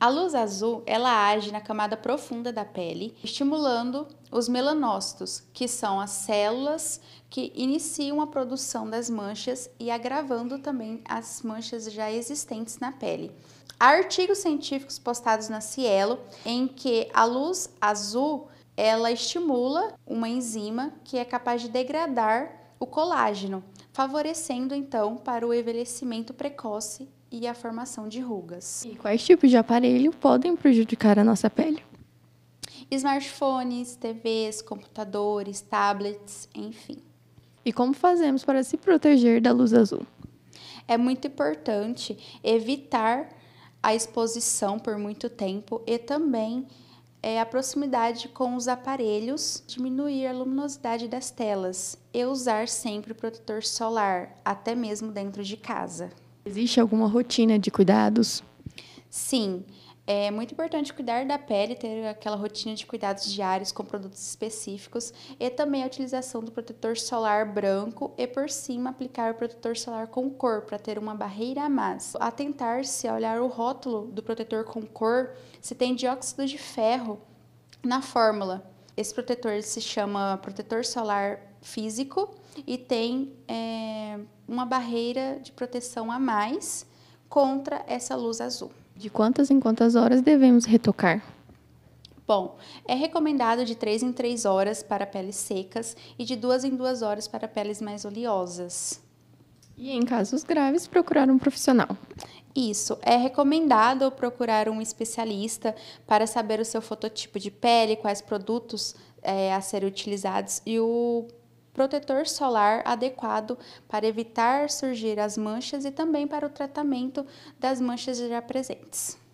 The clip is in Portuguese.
A luz azul, ela age na camada profunda da pele, estimulando os melanócitos, que são as células que iniciam a produção das manchas e agravando também as manchas já existentes na pele. Há artigos científicos postados na Cielo em que a luz azul, ela estimula uma enzima que é capaz de degradar o colágeno, favorecendo então para o envelhecimento precoce e a formação de rugas. E quais tipos de aparelho podem prejudicar a nossa pele? Smartphones, TVs, computadores, tablets, enfim. E como fazemos para se proteger da luz azul? É muito importante evitar a exposição por muito tempo e também é, a proximidade com os aparelhos, diminuir a luminosidade das telas e usar sempre protetor solar, até mesmo dentro de casa. Existe alguma rotina de cuidados? Sim. É muito importante cuidar da pele, ter aquela rotina de cuidados diários com produtos específicos e também a utilização do protetor solar branco e por cima aplicar o protetor solar com cor para ter uma barreira a mais. Atentar-se a olhar o rótulo do protetor com cor se tem dióxido de ferro na fórmula. Esse protetor se chama protetor solar físico e tem é, uma barreira de proteção a mais contra essa luz azul. De quantas em quantas horas devemos retocar? Bom, é recomendado de 3 em 3 horas para peles secas e de 2 em 2 horas para peles mais oleosas. E em casos graves, procurar um profissional. Isso, é recomendado procurar um especialista para saber o seu fototipo de pele, quais produtos é, a serem utilizados e o protetor solar adequado para evitar surgir as manchas e também para o tratamento das manchas já presentes.